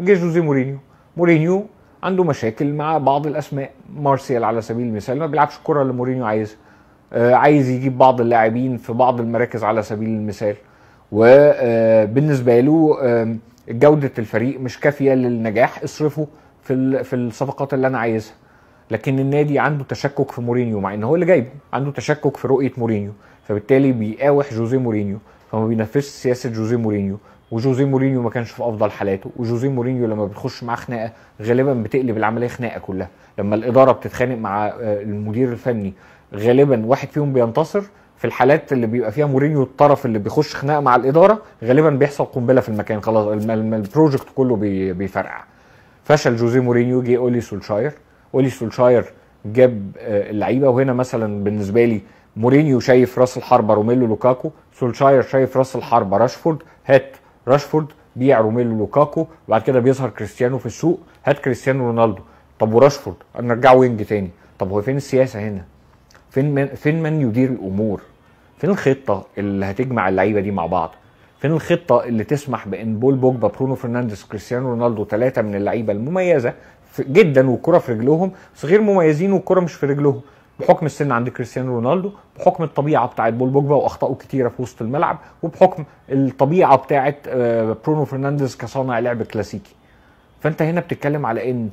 جه جوزيه مورينيو مورينيو عنده مشاكل مع بعض الاسماء مارسيال على سبيل المثال ما بيلعبش الكره اللي مورينيو عايزها آه عايز يجيب بعض اللاعبين في بعض المراكز على سبيل المثال وبالنسبه له جوده الفريق مش كافيه للنجاح اصرفه في في الصفقات اللي انا عايزها لكن النادي عنده تشكك في مورينيو مع ان هو اللي جايبه عنده تشكك في رؤيه مورينيو فبالتالي بيقاوح جوزيه مورينيو فما بينفذش سياسه جوزيه مورينيو وجوزي مورينيو ما كانش في افضل حالاته وجوزي مورينيو لما بتخش معاه خناقه غالبا بتقلب العمليه خناقه كلها لما الاداره بتتخانق مع آه، المدير الفني غالبا واحد فيهم بينتصر في الحالات اللي بيبقى فيها مورينيو الطرف اللي بيخش خناقه مع الاداره غالبا بيحصل قنبله في المكان خلاص البروجكت كله بيفرقع فشل جوزي مورينيو جه اولي سولشاير اولي سولشاير جاب آه، اللعيبه وهنا مثلا بالنسبه لي مورينيو شايف راس الحربه روميلو لوكاكو سولشاير شايف راس الحربه راشفورد هات راشفورد بيع روميلو لوكاكو وبعد كده بيظهر كريستيانو في السوق هات كريستيانو رونالدو طب وراشفورد نرجعه وينج تاني طب هو فين السياسه هنا فين من فين من يدير الامور فين الخطه اللي هتجمع اللعيبه دي مع بعض فين الخطه اللي تسمح بان بول بوجبا برونو فرنانديز كريستيانو رونالدو ثلاثه من اللعيبه المميزه جدا والكره في رجلهم بس غير مميزين والكره مش في رجلهم بحكم السن عند كريستيانو رونالدو بحكم الطبيعه بتاعه بول بوجبا واخطائه كتيره في وسط الملعب وبحكم الطبيعه بتاعه آه، برونو فرنانديز كصانع لعب كلاسيكي فانت هنا بتتكلم على ان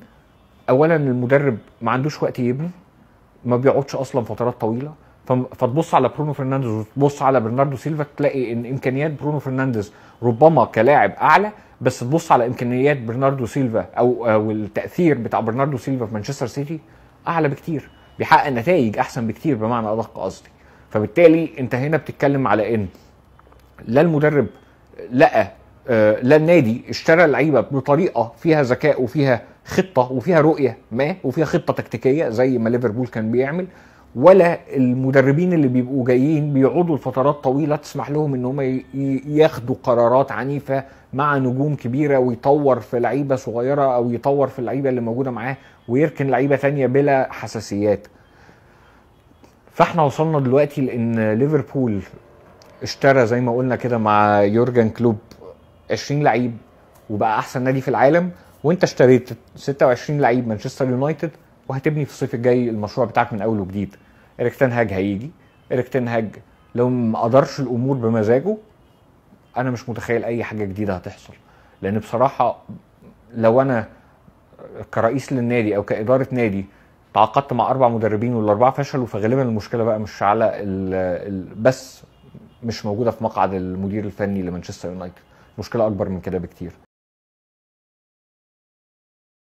اولا المدرب ما عندوش وقت يبني ما بيقعدش اصلا فترات طويله فتبص على برونو فرنانديز وتبص على برناردو سيلفا تلاقي ان امكانيات برونو فرنانديز ربما كلاعب اعلى بس تبص على امكانيات برناردو سيلفا او آه، التاثير بتاع برناردو سيلفا في مانشستر سيتي اعلى بكتير بيحقق نتائج احسن بكتير بمعنى ادق قصدي فبالتالي انت هنا بتتكلم على ان لا المدرب لقى آه، لا النادي اشترى لعيبه بطريقه فيها ذكاء وفيها خطه وفيها رؤيه ما وفيها خطه تكتيكيه زي ما ليفربول كان بيعمل ولا المدربين اللي بيبقوا جايين بيقعدوا لفترات طويله تسمح لهم ان هم ياخدوا قرارات عنيفه مع نجوم كبيره ويطور في لعيبه صغيره او يطور في اللعيبه اللي موجوده معاه ويركن لعيبه ثانيه بلا حساسيات فاحنا وصلنا دلوقتي لان ليفربول اشترى زي ما قلنا كده مع يورجن كلوب 20 لعيب وبقى احسن نادي في العالم وانت اشتريت 26 لعيب مانشستر يونايتد وهتبني في الصيف الجاي المشروع بتاعك من اول وجديد ايريك تنهاج هيجي ايريك تنهاج لو ما قدرش الامور بمزاجه انا مش متخيل اي حاجه جديده هتحصل لان بصراحه لو انا كرئيس للنادي او كاداره نادي تعاقدت مع اربع مدربين والاربعه فشلوا فغالبا المشكله بقى مش على الـ ال بس مش موجوده في مقعد المدير الفني لمانشستر يونايتد المشكله اكبر من كده بكتير